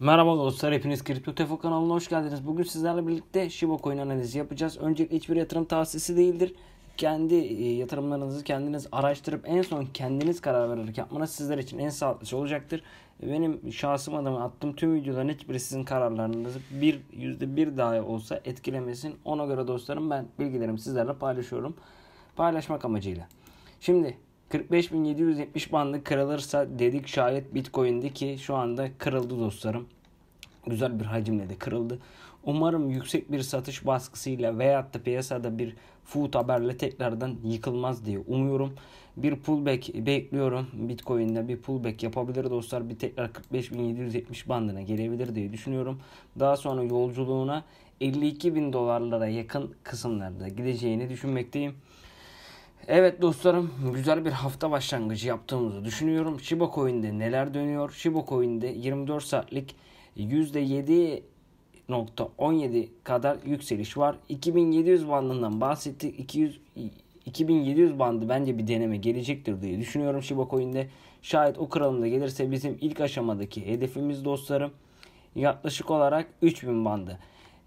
Merhaba dostlar hepiniz Kripto Tefo kanalına hoş geldiniz. Bugün sizlerle birlikte Shiba Coin analizi yapacağız. Öncelikle hiçbir yatırım tavsiyesi değildir. Kendi e, yatırımlarınızı kendiniz araştırıp en son kendiniz karar vererek yapmanız sizler için en sağlıklısı olacaktır. Benim şahsım adıma attığım tüm videoların hiçbiri sizin kararlarınızı bir yüzde bir dahi olsa etkilemesin. Ona göre dostlarım ben bilgilerimi sizlerle paylaşıyorum. Paylaşmak amacıyla. Şimdi 45.770 bandı kırılırsa dedik şayet Bitcoin'di ki şu anda kırıldı dostlarım. Güzel bir hacimle de kırıldı. Umarım yüksek bir satış baskısıyla veyahut da piyasada bir food haberle tekrardan yıkılmaz diye umuyorum. Bir pullback bekliyorum. Bitcoin'de bir pullback yapabilir dostlar. Bir tekrar 45.770 bandına gelebilir diye düşünüyorum. Daha sonra yolculuğuna 52.000 dolarlara yakın kısımlarda gideceğini düşünmekteyim. Evet dostlarım güzel bir hafta başlangıcı yaptığımızı düşünüyorum. Shiba Coin'de neler dönüyor? Shiba Coin'de 24 saatlik %7.17 kadar yükseliş var. 2700 bandından bahsettik. 200 2700 bandı bence bir deneme gelecektir diye düşünüyorum Shiba Coin'de. Şayet o kralımda gelirse bizim ilk aşamadaki hedefimiz dostlarım yaklaşık olarak 3000 bandı.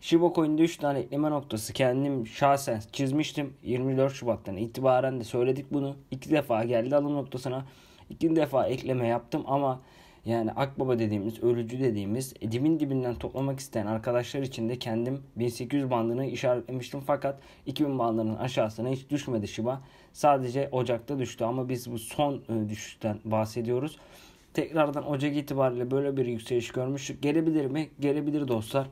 Shiba Coin'de 3 tane ekleme noktası kendim şahsen çizmiştim. 24 Şubat'tan itibaren de söyledik bunu. iki defa geldi alım noktasına. iki defa ekleme yaptım ama yani akbaba dediğimiz, ölücü dediğimiz e, dibin dibinden toplamak isteyen arkadaşlar için de kendim 1800 bandını işaretlemiştim fakat 2000 bandının aşağısına hiç düşmedi Shiba. Sadece Ocak'ta düştü ama biz bu son e, düşüşten bahsediyoruz. Tekrardan Ocak itibariyle böyle bir yükseliş görmüştük. Gelebilir mi? Gelebilir dostlar.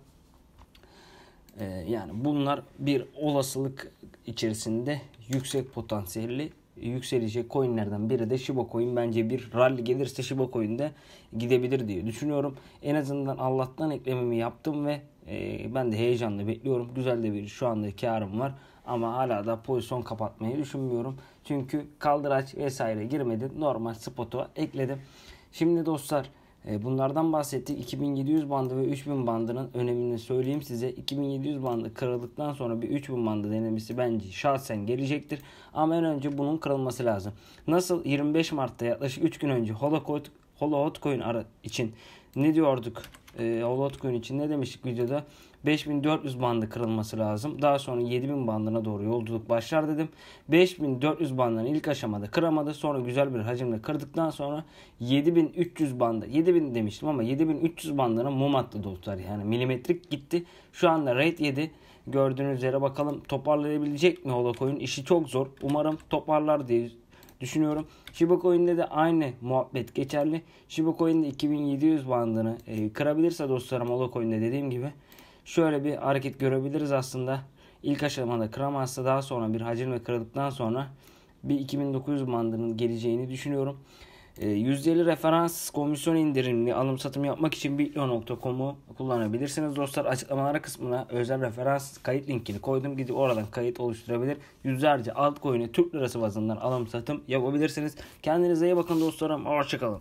Ee, yani bunlar bir olasılık içerisinde yüksek potansiyelli yükselecek coinlerden biri de Shiba Coin. Bence bir rally gelirse Shiba Coin de gidebilir diye düşünüyorum. En azından Allah'tan eklememi yaptım ve e, ben de heyecanla bekliyorum. Güzel de bir şu anda karım var ama hala da pozisyon kapatmayı düşünmüyorum. Çünkü kaldıraç vesaire girmedim. Normal spot'a ekledim. Şimdi dostlar e, bunlardan bahsettik. 2700 bandı ve 3000 bandının önemini söyleyeyim size. 2700 bandı kırıldıktan sonra bir 3000 bandı denemesi bence şahsen gelecektir. Ama en önce bunun kırılması lazım. Nasıl 25 Mart'ta yaklaşık 3 gün önce Holocaust, Holocaust coin için ne diyorduk? E, Holocaust için ne demiştik videoda? 5400 bandı kırılması lazım. Daha sonra 7000 bandına doğru yolculuk başlar dedim. 5400 bandını ilk aşamada kıramadı. Sonra güzel bir hacimle kırdıktan sonra 7300 bandı. 7000 demiştim ama 7300 bandına mum attı dostlar. Yani milimetrik gitti. Şu anda rate 7 gördüğünüz üzere bakalım toparlayabilecek mi Holocoin? İşi çok zor. Umarım toparlar diye düşünüyorum. Shiba Coin'de de aynı muhabbet geçerli. Shiba Coin'de 2700 bandını e, kırabilirse dostlarım Holocoin'de dediğim gibi Şöyle bir hareket görebiliriz aslında. İlk aşamada kıramazsa daha sonra bir ve kırıldıktan sonra bir 2900 bandının geleceğini düşünüyorum. E, ee, %50 referans komisyon indirimli alım satım yapmak için bitlio.com'u kullanabilirsiniz. Dostlar açıklamalara kısmına özel referans kayıt linkini koydum. Gidip oradan kayıt oluşturabilir. Yüzlerce altcoin'e Türk lirası bazından alım satım yapabilirsiniz. Kendinize iyi bakın dostlarım. Hoşçakalın.